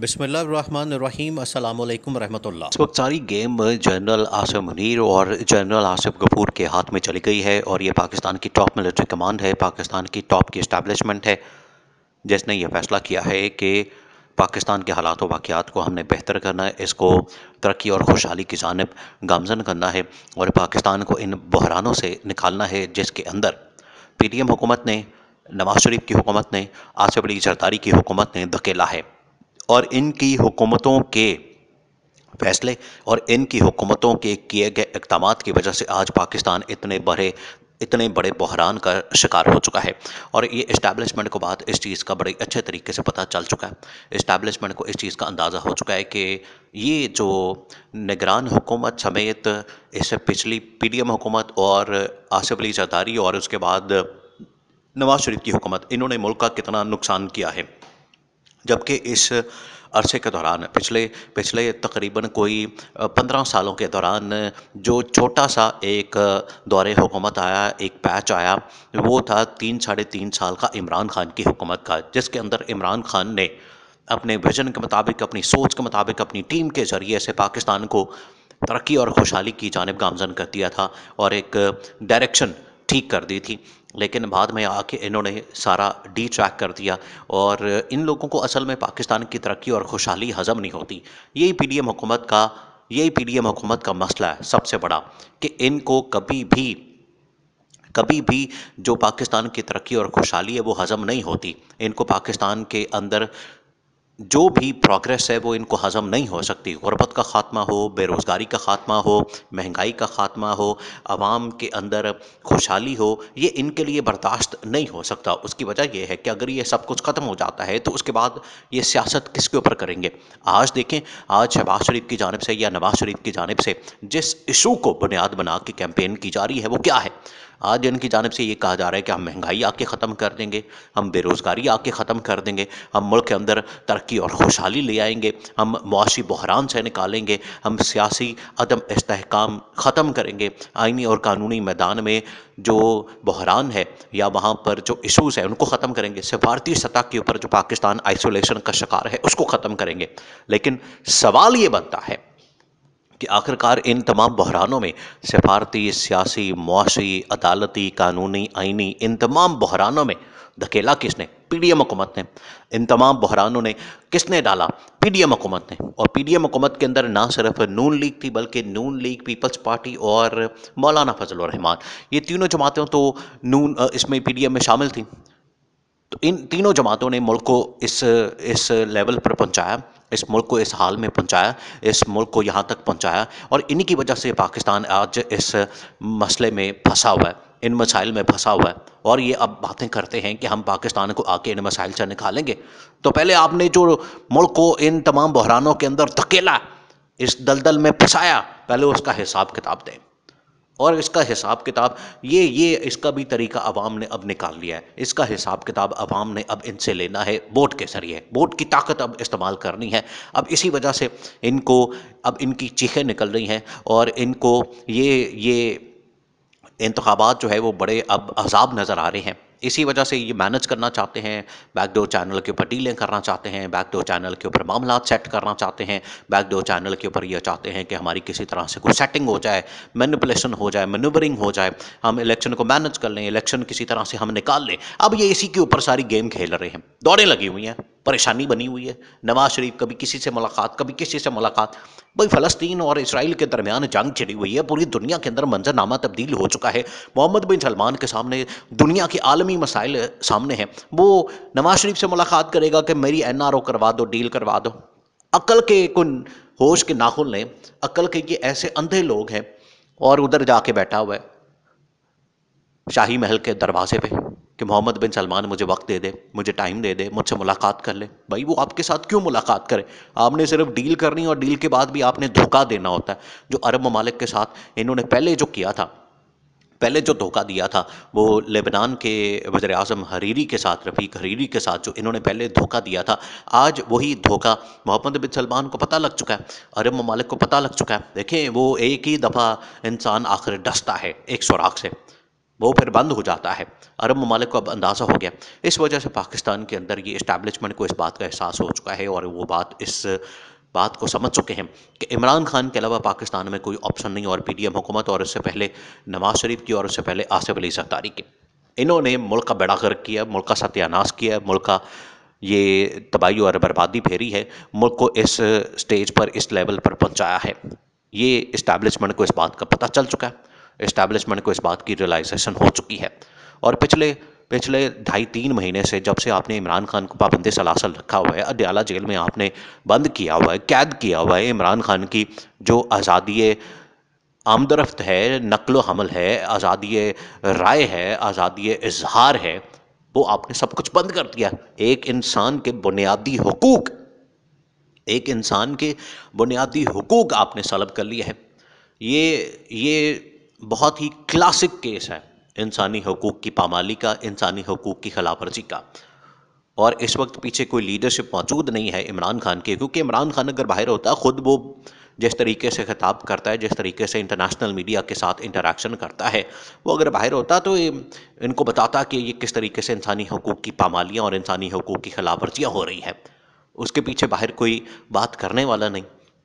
बसमीम अल्लाम रहमतुल्लाह इस वक्त सारी गेम जनरल आसिफ मुनीर और जनरल आसिफ गपूर के हाथ में चली गई है और ये पाकिस्तान की टॉप मिलिट्री कमांड है पाकिस्तान की टॉप की इस्टेबलिशमेंट है जिसने यह फैसला किया है कि पाकिस्तान के हालात व वाक़ात को हमने बेहतर करना है इसको तरक्की और खुशहाली की जानब गामजन करना है और पाकिस्तान को इन बहरानों से निकालना है जिसके अंदर पी डी एम हुकूमत ने नवाज शरीफ की हुकूमत ने आसिफ अली जरदारी की हुकूमत ने धकेला है और इनकी हुकूमतों के फैसले और इनकी हुकूमतों के किए गए इकदाम की वजह से आज पाकिस्तान इतने बड़े इतने बड़े बहरान का शिकार हो चुका है और ये इस्टेबलिशमेंट को बात इस चीज़ का बड़े अच्छे तरीके से पता चल चुका है इस्टेबलिशमेंट को इस चीज़ का अंदाज़ा हो चुका है कि ये जो निगरान हुकूमत समेत इससे पिछली पी डी एम हुकूमत और आसिफ अली जरदारी और उसके बाद नवाज़ शरीफ की हुकूमत इन्होंने मुल्क का कितना नुकसान किया है जबकि इस अरसे के दौरान पिछले पिछले तकरीबन कोई पंद्रह सालों के दौरान जो छोटा सा एक दौरे हुकूमत आया एक पैच आया वो था तीन साढ़े तीन साल का इमरान खान की हुकूमत का जिसके अंदर इमरान खान ने अपने विजन के मुताबिक अपनी सोच के मुताबिक अपनी टीम के ज़रिए से पाकिस्तान को तरक्की और खुशहाली की जानब गामजन कर दिया था और एक डायरेक्शन ठीक कर दी थी लेकिन बाद में आके इन्होंने सारा डी ट्रैक कर दिया और इन लोगों को असल में पाकिस्तान की तरक्की और खुशहाली हज़म नहीं होती यही पी डी एम हुकूमत का यही पी डी एम हुकूमत का मसला है सबसे बड़ा कि इनको कभी भी कभी भी जो पाकिस्तान की तरक्की और खुशहाली है वो हज़म नहीं होती इनको पाकिस्तान के अंदर जो भी प्रोग्रेस है वो इनको हज़म नहीं हो सकती ग़ुरबत का ख़ात्मा हो बेरोज़गारी का ख़ात्मा हो महंगाई का ख़ात्मा हो आवाम के अंदर खुशहाली हो ये इनके लिए बर्दाश्त नहीं हो सकता उसकी वजह यह है कि अगर ये सब कुछ ख़त्म हो जाता है तो उसके बाद ये सियासत किसके ऊपर करेंगे आज देखें आज शहबाज शरीफ की जानब से या नवाज शरीफ की जानब से जिस इशू को बुनियाद बना के कैंपेन की जा रही है वो क्या है आज इनकी जानब से ये कहा जा रहा है कि हम महंगाई आके ख़त्म कर देंगे हम बेरोज़गारी आके ख़त्म कर देंगे हम मुल्क के अंदर तरक्की तरक्की और खुशहाली ले आएंगे हम मुआशी बहरान से निकालेंगे हम सियासी अदम इसकाम ख़त्म करेंगे आइनी और कानूनी मैदान में जो बहरान है या वहाँ पर जो इशूज़ हैं उनको ख़त्म करेंगे सिफारती सतह के ऊपर जो पाकिस्तान आइसोलेशन का शिकार है उसको ख़त्म करेंगे लेकिन सवाल ये बनता है कि आखिरकार इन तमाम बहरानों में सफारती सियासी मुआशी अदालती कानूनी आइनी इन तमाम बहरानों में धकेला किसने पीडीएम हुकूमत ने इन तमाम बहरानों ने किसने डाला पीडीएम हुकूमत ने और पीडीएम हुकूमत के अंदर ना सिर्फ नून लीग थी बल्कि नून लीग पीपल्स पार्टी और मौलाना फजल रहमान ये तीनों जमातें तो नून इसमें पीडीएम में शामिल थी तो इन तीनों जमातों ने मुल्क को इस इस लेवल पर पहुंचाया इस मुल्क को इस हाल में पहुंचाया इस मुल्क को यहाँ तक पहुंचाया और इन्हीं की वजह से पाकिस्तान आज इस मसले में फंसा हुआ है इन मसाइल में फंसा हुआ है और ये अब बातें करते हैं कि हम पाकिस्तान को आके इन मसाइल से निकालेंगे तो पहले आपने जो मुल्क को इन तमाम बहरानों के अंदर धकेला इस दलदल में फंसाया पहले उसका हिसाब किताब दें और इसका हिसाब किताब ये ये इसका भी तरीका अवाम ने अब निकाल लिया है इसका हिसाब किताब अवाम ने अब इनसे लेना है वोट के जरिए वोट की ताकत अब इस्तेमाल करनी है अब इसी वजह से इनको अब इनकी चीखें निकल रही हैं और इनको ये ये इंतबात जो है वो बड़े अब अज़ाब नज़र आ रहे हैं इसी वजह से ये मैनेज करना चाहते हैं बैकडोर चैनल के ऊपर डीलें करना चाहते हैं बैकडोर चैनल के ऊपर मामला सेट करना चाहते हैं बैकडोर चैनल के ऊपर यह चाहते हैं कि हमारी किसी तरह से कोई सेटिंग हो जाए मैनिपुलेशन हो जाए मनूवरिंग हो जाए हम इलेक्शन को मैनेज कर लें इलेक्शन किसी तरह से हम निकाल लें अब ये इसी के ऊपर सारी गेम खेल रहे हैं दौड़ें लगी हुई हैं परेशानी बनी हुई है नवाज शरीफ कभी किसी से मुलाकात कभी किसी से मुलाकात भाई फ़लस्तीन और इसराइल के दरमियान जंग छिड़ी हुई है पूरी दुनिया के अंदर मंजरनामा तब्दील हो चुका है मोहम्मद बिन सलमान के सामने दुनिया के आलमी मसाइल सामने हैं वो नवाज शरीफ से मुलाकात करेगा कि मेरी एन करवा दो डील करवा दो अकल के कुन होश के नाखुल ने अकल के ये ऐसे अंधे लोग हैं और उधर जाके बैठा हुआ है शाही महल के दरवाजे पे कि मोहम्मद बिन सलमान मुझे वक्त दे दे मुझे टाइम दे दे मुझसे मुलाकात कर ले भाई वो आपके साथ क्यों मुलाकात करे आपने सिर्फ डील करनी और डील के बाद भी आपने धोखा देना होता है जो अरब ममालिक के साथ इन्होंने पहले जो किया था पहले जो धोखा दिया था वो लेबनान के वजर अजम हरीरी के साथ रफ़ीक हरीरी के साथ जो इन्होंने पहले धोखा दिया था आज वही धोखा मोहम्मद बिन सलमान को पता लग चुका है अरब ममालिक को पता लग चुका है देखें वो एक ही दफ़ा इंसान आखिर डसता है एक सुराख से वो फिर बंद हो जाता है अरब ममालिक को अब अंदाज़ा हो गया इस वजह से पाकिस्तान के अंदर ये इस्टेबलिशमेंट को इस बात का एहसास हो चुका है और वो बात इस बात को समझ चुके हैं कि इमरान खान के अलावा पाकिस्तान में कोई ऑप्शन नहीं और पी डी एम हुकूमत और उससे पहले नवाज शरीफ की और उससे पहले आसिफ अली सत्तारी की इन्होंने मुल्क का बड़ा गर्क किया मुल्क का सत्यानाश किया मुल्क का ये तबाही और बर्बादी फेरी है मुल्क को इस स्टेज पर इस लेवल पर पहुँचाया है ये इस्टेबलिशमेंट को इस बात का पता चल चुका है इस्टेब्लिशमेंट को इस बात की रियलाइजेशन हो चुकी है और पिछले पिछले ढाई तीन महीने से जब से आपने इमरान खान को पाबंदी सलासल रखा हुआ है अडयाला जेल में आपने बंद किया हुआ है कैद किया हुआ है इमरान खान की जो आज़ादी आमदरफ्त है नकलो हमल है आज़ादी राय है आज़ादी इजहार है वो आपने सब कुछ बंद कर दिया एक इंसान के बुनियादी हकूक एक इंसान के बुनियादी हकूक आपने सलब कर लिया है ये ये बहुत ही क्लासिक केस है इंसानी हकूक़ की पामाली का इंसानी हकूक़ की खिलाफ वर्जी का और इस वक्त पीछे कोई लीडरशिप मौजूद नहीं है इमरान खान के क्योंकि इमरान खान अगर बाहर होता है ख़ुद वो जिस तरीके से खिताब करता है जिस तरीके से इंटरनेशनल मीडिया के साथ इंटरेक्शन करता है वो अगर बाहर होता तो इनको बताता कि ये किस तरीके से इंसानी हकूक़ की पामालियाँ और इंसानी हकूक़ की खिलाफ वर्जियाँ हो रही है उसके पीछे बाहर कोई बात करने वाला नहीं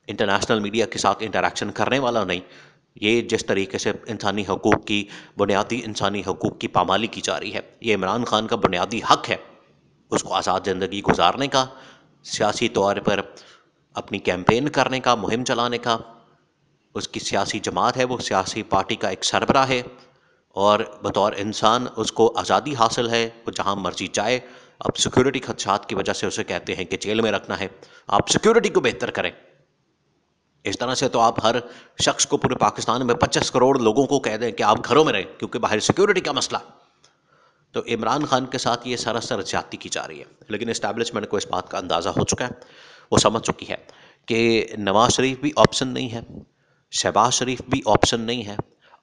इंटरनेशनल मीडिया के साथ इंटरेक्शन करने वाला नहीं ये जिस तरीके से इंसानी हकूक़ की बुनियादी इंसानी हकूक़ की पामाली की जा रही है ये इमरान ख़ान का बुनियादी हक है उसको आज़ाद ज़िंदगी गुजारने का सियासी तौर पर अपनी कैंपेन करने का मुहिम चलाने का उसकी सियासी जमात है वो सियासी पार्टी का एक सरबरा है और बतौर इंसान उसको आज़ादी हासिल है वो जहाँ मर्जी जाए अब सिक्योरिटी खदशात की वजह से उसे कहते हैं कि जेल में रखना है आप सिक्योरिटी को बेहतर करें इस तरह से तो आप हर शख्स को पूरे पाकिस्तान में 25 करोड़ लोगों को कह दें कि आप घरों में रहें क्योंकि बाहर सिक्योरिटी का मसला तो इमरान खान के साथ ये सरासर जाति की जा रही है लेकिन इस्टेबलिशमेंट को इस बात का अंदाज़ा हो चुका है वो समझ चुकी है कि नवाज शरीफ भी ऑप्शन नहीं है शहबाज शरीफ भी ऑप्शन नहीं है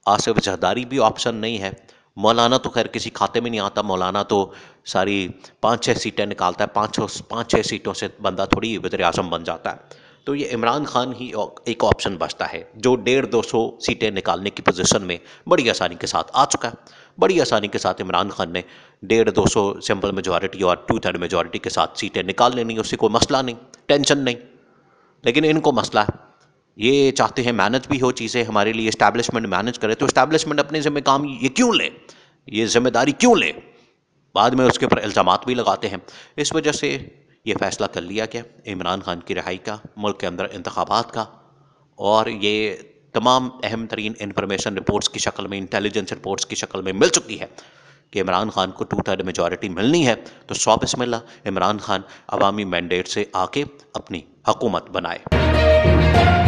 आसिफ जहदारी भी ऑप्शन नहीं है मौलाना तो खैर किसी खाते में नहीं आता मौलाना तो सारी पाँच छः सीटें निकालता है पाँच पाँच छः सीटों से बंदा थोड़ी वजर अजम बन जाता है तो ये इमरान खान ही एक ऑप्शन बचता है जो डेढ़ दो सौ सीटें निकालने की पोजीशन में बड़ी आसानी के साथ आ चुका है बड़ी आसानी के साथ इमरान खान ने डेढ़ दो सौ सिंपल मेजॉरिटी और टू थर्ड मेजोरिटी के साथ सीटें निकाल लेनी उसे कोई मसला नहीं टेंशन नहीं लेकिन इनको मसला है ये चाहते हैं मैनेज भी हो चीज़ें हमारे लिए इस्टेब्लिशमेंट मैनेज करे तो इस्टेब्लिशमेंट अपने जिम्मे काम ये क्यों ले ये जिम्मेदारी क्यों ले बाद में उसके ऊपर इल्ज़ाम भी लगाते हैं इस वजह से ये फैसला कर लिया गया इमरान खान की रहाई का मुल्क के अंदर इंतबात का और ये तमाम अहम तरीन इंफॉर्मेशन रिपोर्ट्स की शक्ल में इंटेलिजेंस रिपोर्ट्स की शक्ल में मिल चुकी है कि इमरान खान को टू थर्ड मेजॉरिटी मिलनी है तो सौ बिस्मिल्ला इमरान खान अवामी मैंडेट से आके अपनी हकूमत बनाए